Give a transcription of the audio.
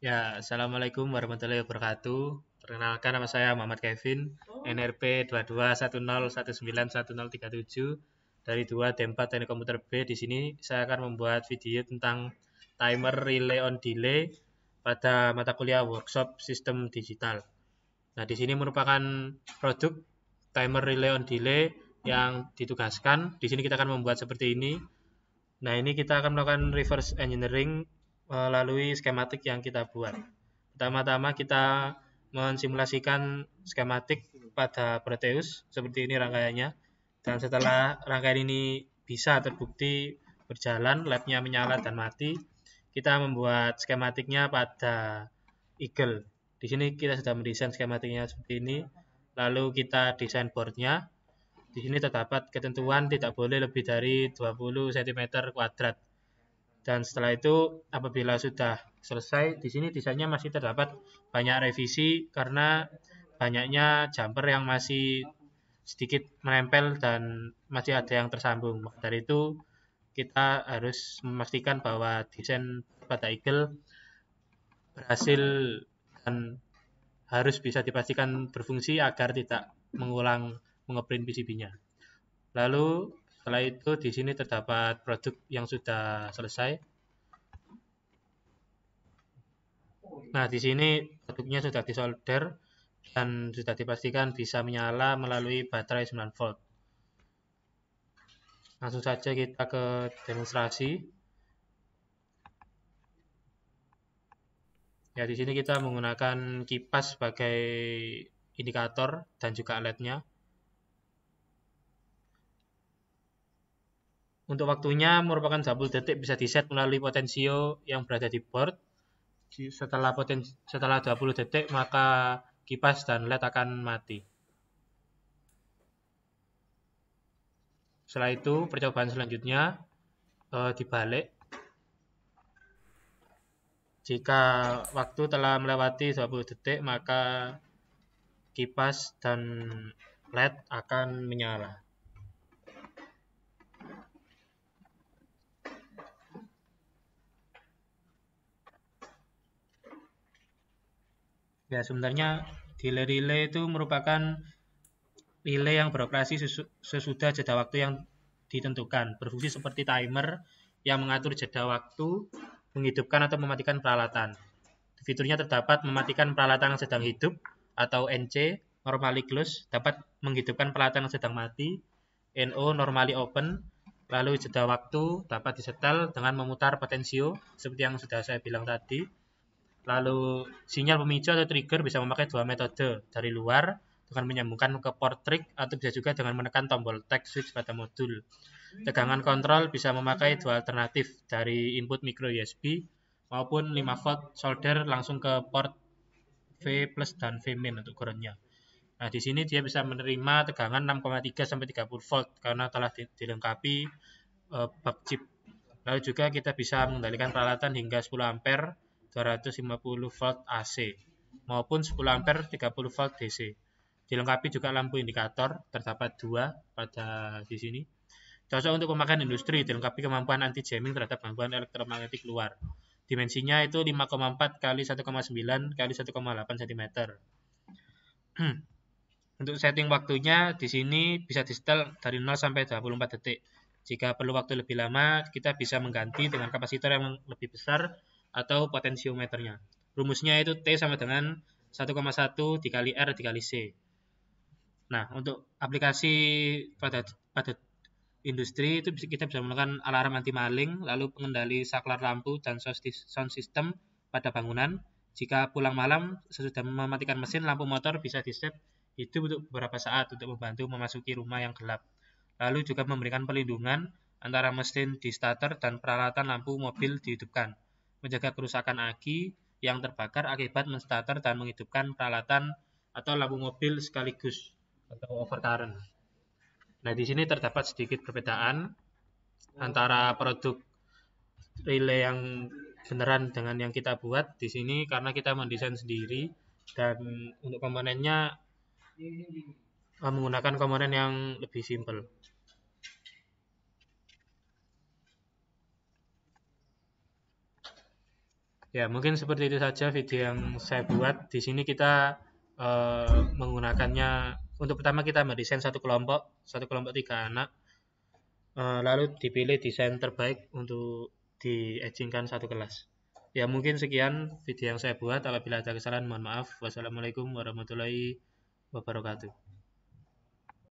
Ya, Assalamualaikum warahmatullahi wabarakatuh. Perkenalkan nama saya Muhammad Kevin, oh. NRP 2210191037 dari 2 Tempat 4 Teknik Komputer B. Di sini saya akan membuat video tentang timer relay on delay pada mata kuliah workshop sistem digital. Nah, di sini merupakan produk timer relay on delay yang ditugaskan. Di sini kita akan membuat seperti ini. Nah, ini kita akan melakukan reverse engineering melalui skematik yang kita buat. Pertama-tama kita mensimulasikan skematik pada Proteus seperti ini rangkaiannya. Dan setelah rangkaian ini bisa terbukti berjalan, labnya menyala dan mati, kita membuat skematiknya pada Eagle. Di sini kita sudah mendesain skematiknya seperti ini. Lalu kita desain boardnya. Di sini terdapat ketentuan tidak boleh lebih dari 20 cm kuadrat dan setelah itu apabila sudah selesai, di sini desainnya masih terdapat banyak revisi karena banyaknya jumper yang masih sedikit menempel dan masih ada yang tersambung. dari itu kita harus memastikan bahwa desain pada Eagle berhasil dan harus bisa dipastikan berfungsi agar tidak mengulang mengeprint PCB-nya. Lalu setelah itu di sini terdapat produk yang sudah selesai. Nah, di sini produknya sudah disolder dan sudah dipastikan bisa menyala melalui baterai 9 volt. Langsung saja kita ke demonstrasi. Ya, di sini kita menggunakan kipas sebagai indikator dan juga LED-nya. Untuk waktunya merupakan double detik bisa diset melalui potensio yang berada di board. Setelah potensi, setelah 20 detik maka kipas dan LED akan mati. Setelah itu percobaan selanjutnya e, dibalik. Jika waktu telah melewati 20 detik maka kipas dan LED akan menyala. Ya, sebenarnya delay relay itu merupakan relay yang beroperasi sesudah jeda waktu yang ditentukan. Berfungsi seperti timer yang mengatur jeda waktu, menghidupkan atau mematikan peralatan. Fiturnya terdapat mematikan peralatan yang sedang hidup atau NC, normally close, dapat menghidupkan peralatan yang sedang mati, NO, normally open, lalu jeda waktu dapat disetel dengan memutar potensio seperti yang sudah saya bilang tadi Lalu sinyal pemicu atau trigger bisa memakai dua metode dari luar dengan menyambungkan ke port trick atau bisa juga dengan menekan tombol text switch pada modul. Tegangan kontrol bisa memakai dua alternatif dari input micro USB maupun 5 volt solder langsung ke port V plus dan V min untuk groundnya. Nah, di sini dia bisa menerima tegangan 6,3 sampai 30 volt karena telah dilengkapi uh, chip. Lalu juga kita bisa mengendalikan peralatan hingga 10 ampere 250 volt AC maupun 10 ampere 30 volt DC. Dilengkapi juga lampu indikator, terdapat dua pada di sini. Cocok untuk pemakaian industri, dilengkapi kemampuan anti jamming terhadap gangguan elektromagnetik luar. Dimensinya itu 5,4 kali 1,9 kali 1,8 cm. untuk setting waktunya di sini bisa di setel dari 0 sampai 24 detik. Jika perlu waktu lebih lama, kita bisa mengganti dengan kapasitor yang lebih besar atau potensiometernya. Rumusnya itu T sama dengan 1,1 dikali R dikali C. Nah, untuk aplikasi pada pada industri itu kita bisa menggunakan alarm anti maling, lalu pengendali saklar lampu dan sound system pada bangunan. Jika pulang malam sesudah mematikan mesin, lampu motor bisa di set itu untuk beberapa saat untuk membantu memasuki rumah yang gelap. Lalu juga memberikan perlindungan antara mesin di starter dan peralatan lampu mobil dihidupkan menjaga kerusakan aki yang terbakar akibat menstarter dan menghidupkan peralatan atau lampu mobil sekaligus atau overcurrent. Nah, di sini terdapat sedikit perbedaan antara produk relay yang beneran dengan yang kita buat di sini karena kita mendesain sendiri dan untuk komponennya eh, menggunakan komponen yang lebih simpel. Ya, mungkin seperti itu saja video yang saya buat. Di sini kita uh, menggunakannya untuk pertama kita mendesain satu kelompok, satu kelompok tiga anak. Uh, lalu dipilih desain terbaik untuk di edgingkan satu kelas. Ya, mungkin sekian video yang saya buat. Apabila ada kesalahan, mohon maaf. Wassalamualaikum warahmatullahi wabarakatuh.